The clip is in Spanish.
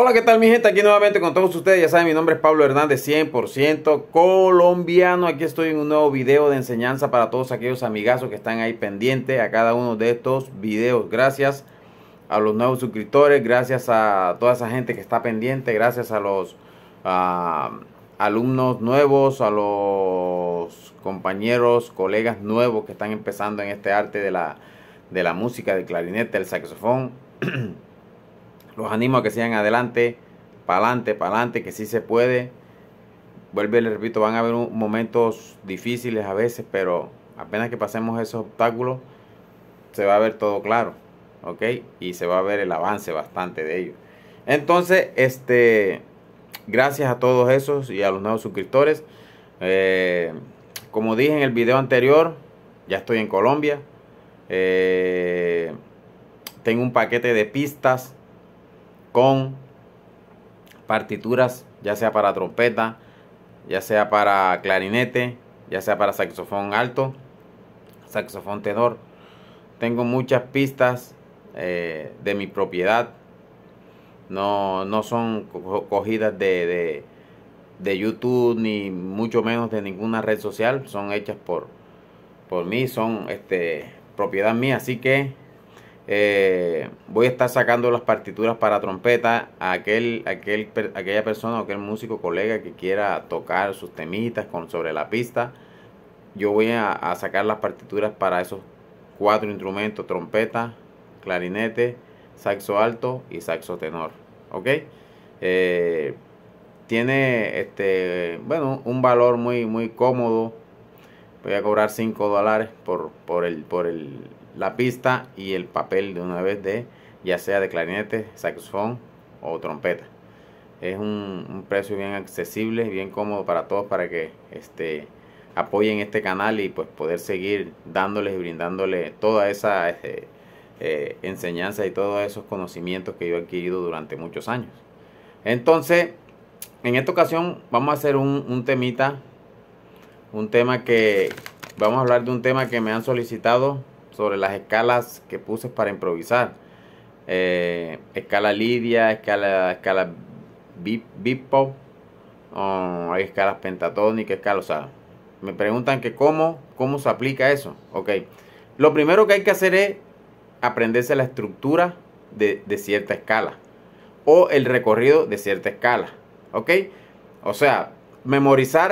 Hola, ¿qué tal mi gente? Aquí nuevamente con todos ustedes. Ya saben, mi nombre es Pablo Hernández, 100% colombiano. Aquí estoy en un nuevo video de enseñanza para todos aquellos amigazos que están ahí pendientes a cada uno de estos videos. Gracias a los nuevos suscriptores, gracias a toda esa gente que está pendiente, gracias a los ah, alumnos nuevos, a los compañeros, colegas nuevos que están empezando en este arte de la, de la música, del clarinete, del saxofón. Los animo a que sigan adelante, para adelante, para adelante, que sí se puede. Vuelve, les repito, van a haber momentos difíciles a veces, pero apenas que pasemos esos obstáculos, se va a ver todo claro, ¿ok? Y se va a ver el avance bastante de ellos. Entonces, este, gracias a todos esos y a los nuevos suscriptores. Eh, como dije en el video anterior, ya estoy en Colombia. Eh, tengo un paquete de pistas partituras, ya sea para trompeta, ya sea para clarinete, ya sea para saxofón alto, saxofón tenor. Tengo muchas pistas eh, de mi propiedad. No, no son cogidas de, de, de, YouTube ni mucho menos de ninguna red social. Son hechas por, por mí, son este, propiedad mía. Así que eh, voy a estar sacando las partituras para trompeta a aquel, aquel, aquella persona o aquel músico colega que quiera tocar sus temitas con, sobre la pista. Yo voy a, sacar las partituras para esos cuatro instrumentos, trompeta, clarinete, saxo alto y saxo tenor. ¿Ok? Eh, tiene este bueno un valor muy muy cómodo voy a cobrar 5 dólares por, por el por el la pista y el papel de una vez de ya sea de clarinete, saxofón o trompeta. Es un, precio bien accesible, bien cómodo para todos para que este, apoyen este canal y pues poder seguir dándoles y brindándoles toda esa este, eh, enseñanza y todos esos conocimientos que yo he adquirido durante muchos años. Entonces, en esta ocasión vamos a hacer un, un temita, un tema que, vamos a hablar de un tema que me han solicitado sobre las escalas que puse para improvisar. Eh, escala lidia, escala, escala bipo um, hay escalas pentatónicas, escalas, o sea, me preguntan que cómo, cómo se aplica eso. Ok, lo primero que hay que hacer es aprenderse la estructura de, de cierta escala o el recorrido de cierta escala. Ok, o sea, memorizar